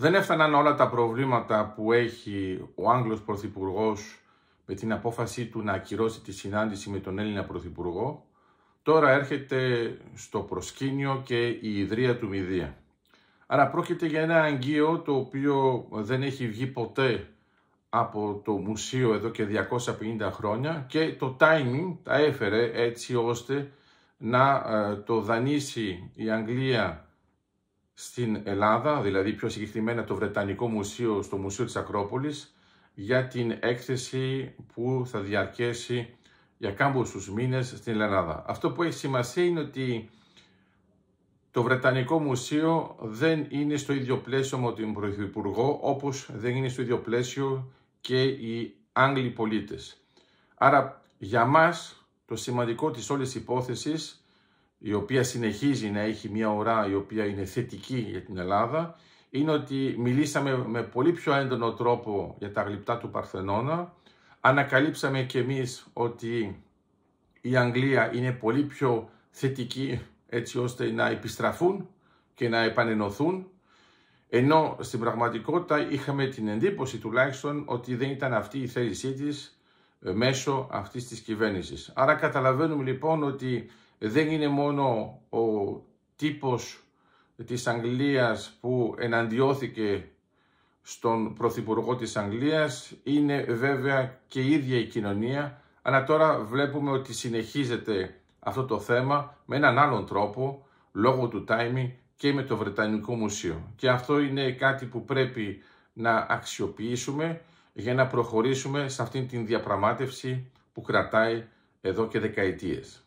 Δεν έφταναν όλα τα προβλήματα που έχει ο Άγγλος Πρωθυπουργός με την απόφασή του να ακυρώσει τη συνάντηση με τον Έλληνα Πρωθυπουργό. Τώρα έρχεται στο προσκήνιο και η Ιδρία του Μηδία. Άρα πρόκειται για ένα αγγείο το οποίο δεν έχει βγει ποτέ από το μουσείο εδώ και 250 χρόνια και το timing τα έφερε έτσι ώστε να ε, το δανείσει η Αγγλία στην Ελλάδα, δηλαδή πιο συγκεκριμένα το Βρετανικό Μουσείο στο Μουσείο της Ακρόπολης, για την έκθεση που θα διαρκέσει για κάμποσους μήνες στην Ελλάδα. Αυτό που έχει σημασία είναι ότι το Βρετανικό Μουσείο δεν είναι στο ίδιο πλαίσιο με τον Πρωθυπουργό, όπως δεν είναι στο ίδιο πλαίσιο και οι Άγγλοι πολίτες. Άρα για μας το σημαντικό της όλης υπόθεσης η οποία συνεχίζει να έχει μια ουρά η οποία είναι θετική για την Ελλάδα, είναι ότι μιλήσαμε με πολύ πιο έντονο τρόπο για τα γλυπτά του Παρθενώνα. Ανακαλύψαμε και εμείς ότι η Αγγλία είναι πολύ πιο θετική έτσι ώστε να επιστραφούν και να επανενωθούν ενώ στην πραγματικότητα είχαμε την εντύπωση τουλάχιστον ότι δεν ήταν αυτή η θέλησή της ε, μέσω αυτής της κυβέρνησης. Άρα καταλαβαίνουμε λοιπόν ότι δεν είναι μόνο ο τύπος της Αγγλίας που εναντιώθηκε στον Πρωθυπουργό της Αγγλίας, είναι βέβαια και η ίδια η κοινωνία, αλλά τώρα βλέπουμε ότι συνεχίζεται αυτό το θέμα με έναν άλλον τρόπο, λόγω του timing και με το Βρετανικό Μουσείο. Και αυτό είναι κάτι που πρέπει να αξιοποιήσουμε για να προχωρήσουμε σε αυτήν την διαπραγμάτευση που κρατάει εδώ και δεκαετίες.